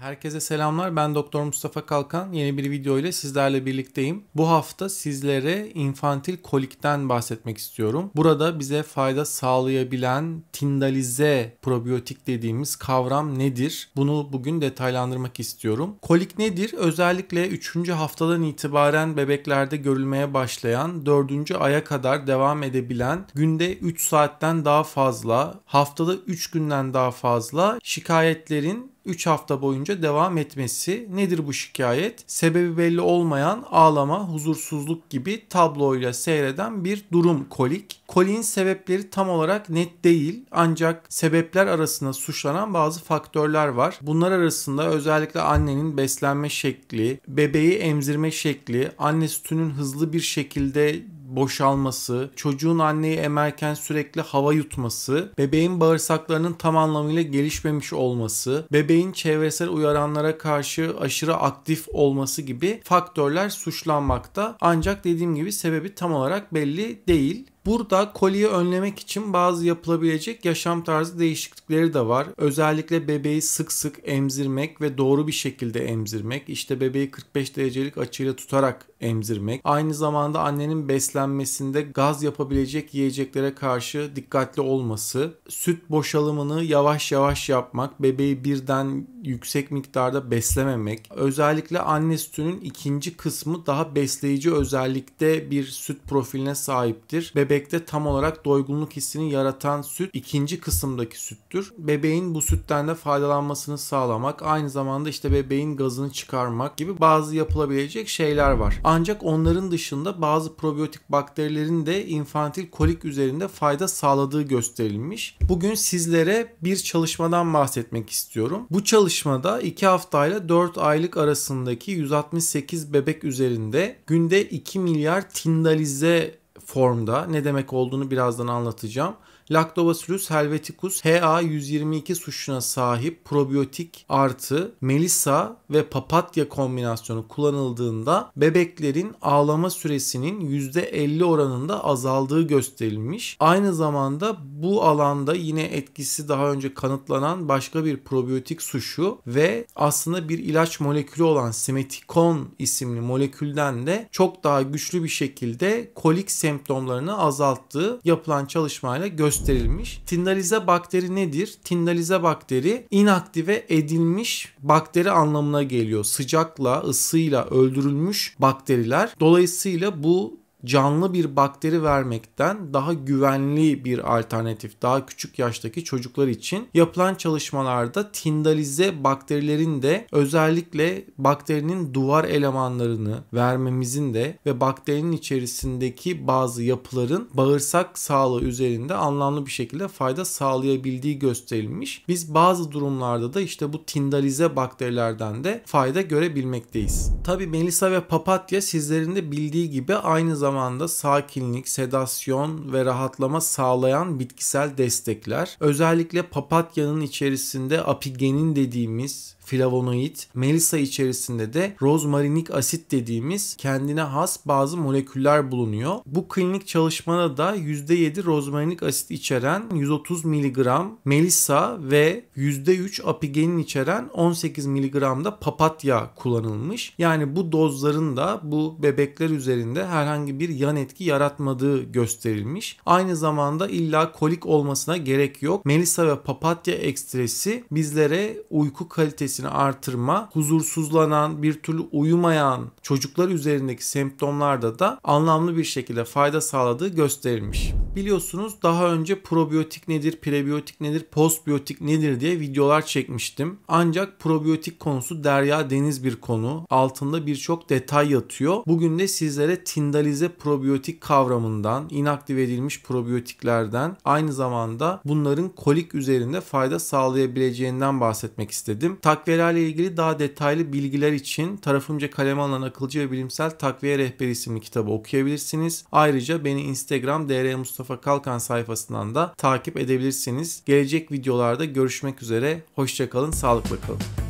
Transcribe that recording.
Herkese selamlar. Ben Doktor Mustafa Kalkan. Yeni bir video ile sizlerle birlikteyim. Bu hafta sizlere infantil kolikten bahsetmek istiyorum. Burada bize fayda sağlayabilen tindalize probiyotik dediğimiz kavram nedir? Bunu bugün detaylandırmak istiyorum. Kolik nedir? Özellikle 3. haftadan itibaren bebeklerde görülmeye başlayan, 4. aya kadar devam edebilen, günde 3 saatten daha fazla, haftada 3 günden daha fazla şikayetlerin 3 hafta boyunca devam etmesi. Nedir bu şikayet? Sebebi belli olmayan ağlama, huzursuzluk gibi tabloyla seyreden bir durum kolik. Kolin sebepleri tam olarak net değil ancak sebepler arasında suçlanan bazı faktörler var. Bunlar arasında özellikle annenin beslenme şekli, bebeği emzirme şekli, anne sütünün hızlı bir şekilde boşalması, çocuğun anneyi emerken sürekli hava yutması, bebeğin bağırsaklarının tam anlamıyla gelişmemiş olması, bebeğin çevresel uyaranlara karşı aşırı aktif olması gibi faktörler suçlanmakta. Ancak dediğim gibi sebebi tam olarak belli değil. Burada koliyi önlemek için bazı yapılabilecek yaşam tarzı değişiklikleri de var. Özellikle bebeği sık sık emzirmek ve doğru bir şekilde emzirmek. İşte bebeği 45 derecelik açıyla tutarak emzirmek. Aynı zamanda annenin beslenmesinde gaz yapabilecek yiyeceklere karşı dikkatli olması. Süt boşalımını yavaş yavaş yapmak. Bebeği birden yüksek miktarda beslememek. Özellikle anne sütünün ikinci kısmı daha besleyici özellikte bir süt profiline sahiptir. Bebek bebekte tam olarak doygunluk hissini yaratan süt ikinci kısımdaki süttür. Bebeğin bu sütten de faydalanmasını sağlamak, aynı zamanda işte bebeğin gazını çıkarmak gibi bazı yapılabilecek şeyler var. Ancak onların dışında bazı probiyotik bakterilerin de infantil kolik üzerinde fayda sağladığı gösterilmiş. Bugün sizlere bir çalışmadan bahsetmek istiyorum. Bu çalışmada 2 haftayla 4 aylık arasındaki 168 bebek üzerinde günde 2 milyar tindalize formda. Ne demek olduğunu birazdan anlatacağım. Lactobacillus helveticus HA122 suçuna sahip probiyotik artı Melissa ve papatya kombinasyonu kullanıldığında bebeklerin ağlama süresinin %50 oranında azaldığı gösterilmiş. Aynı zamanda bu alanda yine etkisi daha önce kanıtlanan başka bir probiyotik suçu ve aslında bir ilaç molekülü olan simetikon isimli molekülden de çok daha güçlü bir şekilde kolik semptomlarını azalttığı yapılan çalışmayla gösterilmiş. Tindalize bakteri nedir? Tindalize bakteri inaktive edilmiş bakteri anlamına geliyor. Sıcakla, ısıyla öldürülmüş bakteriler. Dolayısıyla bu canlı bir bakteri vermekten daha güvenli bir alternatif daha küçük yaştaki çocuklar için yapılan çalışmalarda tindalize bakterilerin de özellikle bakterinin duvar elemanlarını vermemizin de ve bakterinin içerisindeki bazı yapıların bağırsak sağlığı üzerinde anlamlı bir şekilde fayda sağlayabildiği gösterilmiş. Biz bazı durumlarda da işte bu tindalize bakterilerden de fayda görebilmekteyiz. Tabi Melisa ve papatya sizlerin de bildiği gibi aynı zamanda zamanda sakinlik, sedasyon ve rahatlama sağlayan bitkisel destekler. Özellikle papatyanın içerisinde apigenin dediğimiz flavonoid, melisa içerisinde de rozmarinik asit dediğimiz kendine has bazı moleküller bulunuyor. Bu klinik çalışmada da %7 rozmarinik asit içeren 130 mg melisa ve %3 apigenin içeren 18 mg da papatya kullanılmış. Yani bu dozların da bu bebekler üzerinde herhangi bir yan etki yaratmadığı gösterilmiş. Aynı zamanda illa kolik olmasına gerek yok. Melisa ve papatya ekstresi bizlere uyku kalitesi seviyesini artırma, huzursuzlanan, bir türlü uyumayan çocuklar üzerindeki semptomlarda da anlamlı bir şekilde fayda sağladığı gösterilmiş biliyorsunuz daha önce probiyotik nedir, prebiyotik nedir, postbiyotik nedir diye videolar çekmiştim. Ancak probiyotik konusu derya deniz bir konu. Altında birçok detay yatıyor. Bugün de sizlere tindalize probiyotik kavramından, inaktive edilmiş probiyotiklerden aynı zamanda bunların kolik üzerinde fayda sağlayabileceğinden bahsetmek istedim. Takviyelerle ilgili daha detaylı bilgiler için tarafımca kaleme alınan akılcı ve bilimsel takviye rehberi isimli kitabı okuyabilirsiniz. Ayrıca beni Instagram dr Mustafa Mustafa Kalkan sayfasından da takip edebilirsiniz. Gelecek videolarda görüşmek üzere. Hoşçakalın, sağlıkla kalın.